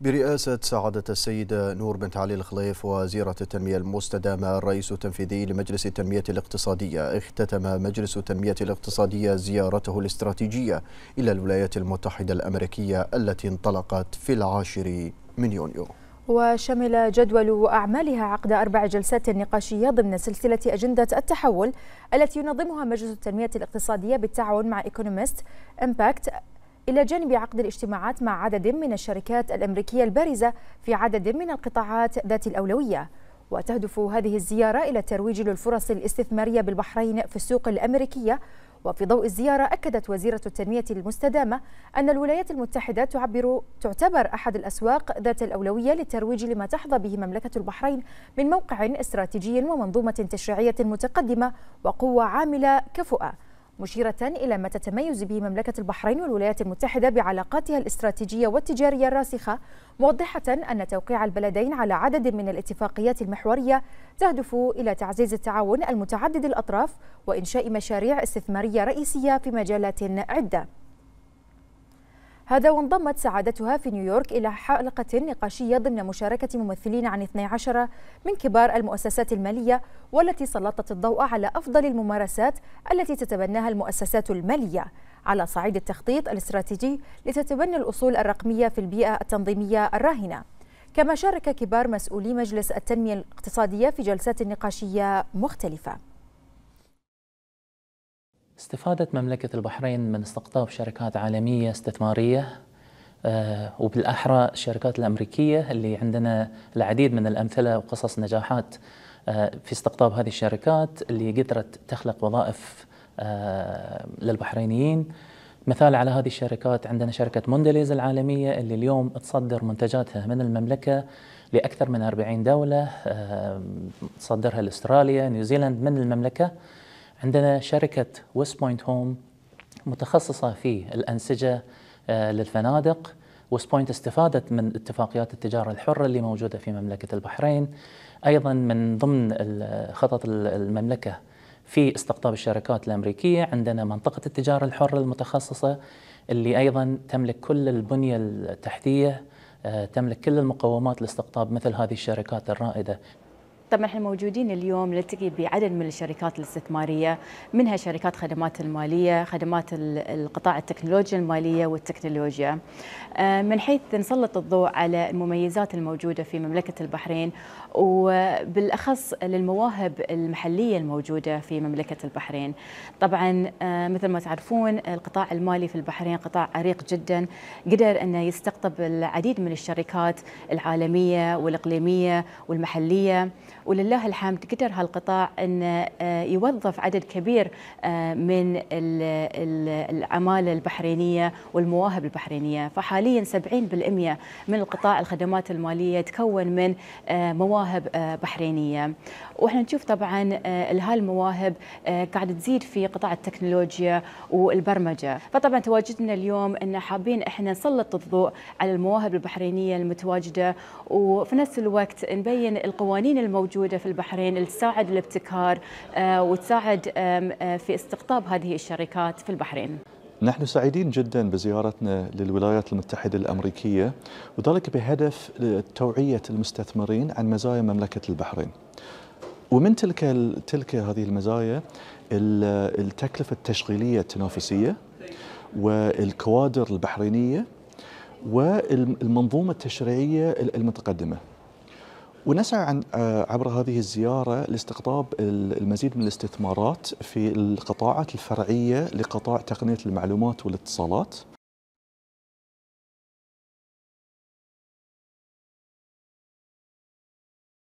برئاسة سعادة السيدة نور بنت علي الخليف وزيرة التنمية المستدامة الرئيس التنفيذي لمجلس التنمية الاقتصادية اختتم مجلس التنمية الاقتصادية زيارته الاستراتيجية إلى الولايات المتحدة الأمريكية التي انطلقت في العاشر من يونيو وشمل جدول أعمالها عقد أربع جلسات نقاشية ضمن سلسلة أجندة التحول التي ينظمها مجلس التنمية الاقتصادية بالتعاون مع إيكونومست إمباكت إلى جانب عقد الاجتماعات مع عدد من الشركات الأمريكية البارزة في عدد من القطاعات ذات الأولوية وتهدف هذه الزيارة إلى الترويج للفرص الاستثمارية بالبحرين في السوق الأمريكية وفي ضوء الزيارة أكدت وزيرة التنمية المستدامة أن الولايات المتحدة تعبر تعتبر أحد الأسواق ذات الأولوية للترويج لما تحظى به مملكة البحرين من موقع استراتيجي ومنظومة تشريعية متقدمة وقوة عاملة كفؤة مشيرة إلى ما تتميز به مملكة البحرين والولايات المتحدة بعلاقاتها الاستراتيجية والتجارية الراسخة موضحة أن توقيع البلدين على عدد من الاتفاقيات المحورية تهدف إلى تعزيز التعاون المتعدد الأطراف وإنشاء مشاريع استثمارية رئيسية في مجالات عدة هذا وانضمت سعادتها في نيويورك إلى حلقة نقاشية ضمن مشاركة ممثلين عن 12 من كبار المؤسسات المالية والتي سلطت الضوء على أفضل الممارسات التي تتبناها المؤسسات المالية على صعيد التخطيط الاستراتيجي لتتبنى الأصول الرقمية في البيئة التنظيمية الراهنة كما شارك كبار مسؤولي مجلس التنمية الاقتصادية في جلسات نقاشية مختلفة استفادت مملكة البحرين من استقطاب شركات عالمية استثمارية آه، وبالأحرى الشركات الأمريكية اللي عندنا العديد من الأمثلة وقصص نجاحات آه، في استقطاب هذه الشركات اللي قدرت تخلق وظائف آه، للبحرينيين مثال على هذه الشركات عندنا شركة مونديليز العالمية اللي اليوم تصدر منتجاتها من المملكة لأكثر من 40 دولة تصدرها لأستراليا نيوزيلند من المملكة عندنا شركة ويست بوينت هوم متخصصة في الأنسجة آه، للفنادق ويست بوينت استفادت من اتفاقيات التجارة الحرة اللي موجودة في مملكة البحرين أيضا من ضمن خطط المملكة في استقطاب الشركات الأمريكية عندنا منطقة التجارة الحرة المتخصصة اللي أيضا تملك كل البنية التحتية آه، تملك كل المقومات لاستقطاب مثل هذه الشركات الرائدة طبعا احنا موجودين اليوم نلتقي بعدد من الشركات الاستثماريه منها شركات خدمات الماليه، خدمات القطاع التكنولوجيا الماليه والتكنولوجيا. آه، من حيث نسلط الضوء على المميزات الموجوده في مملكه البحرين وبالاخص للمواهب المحليه الموجوده في مملكه البحرين. طبعا آه، مثل ما تعرفون القطاع المالي في البحرين قطاع عريق جدا قدر انه يستقطب العديد من الشركات العالميه والاقليميه والمحليه ولله الحمد قدر هالقطاع أن آه، يوظف عدد كبير آه، من العمالة البحرينية والمواهب البحرينية فحاليا 70% من القطاع الخدمات المالية تكون من آه، مواهب بحرينية وإحنا نشوف طبعا هالمواهب قاعدة تزيد في قطاع التكنولوجيا والبرمجة فطبعا تواجدنا اليوم أن حابين إحنا نسلط الضوء على المواهب البحرينية المتواجدة وفي نفس الوقت نبين القوانين الموجودة موجودة في البحرين اللي تساعد الابتكار آه، وتساعد آه، في استقطاب هذه الشركات في البحرين نحن سعيدين جدا بزيارتنا للولايات المتحدة الأمريكية وذلك بهدف توعية المستثمرين عن مزايا مملكة البحرين ومن تلك تلك هذه المزايا التكلفة التشغيلية التنافسية والكوادر البحرينية والمنظومة التشريعية المتقدمة ونسعى عن آه، عبر هذه الزيارة لاستقطاب المزيد من الاستثمارات في القطاعات الفرعية لقطاع تقنية المعلومات والاتصالات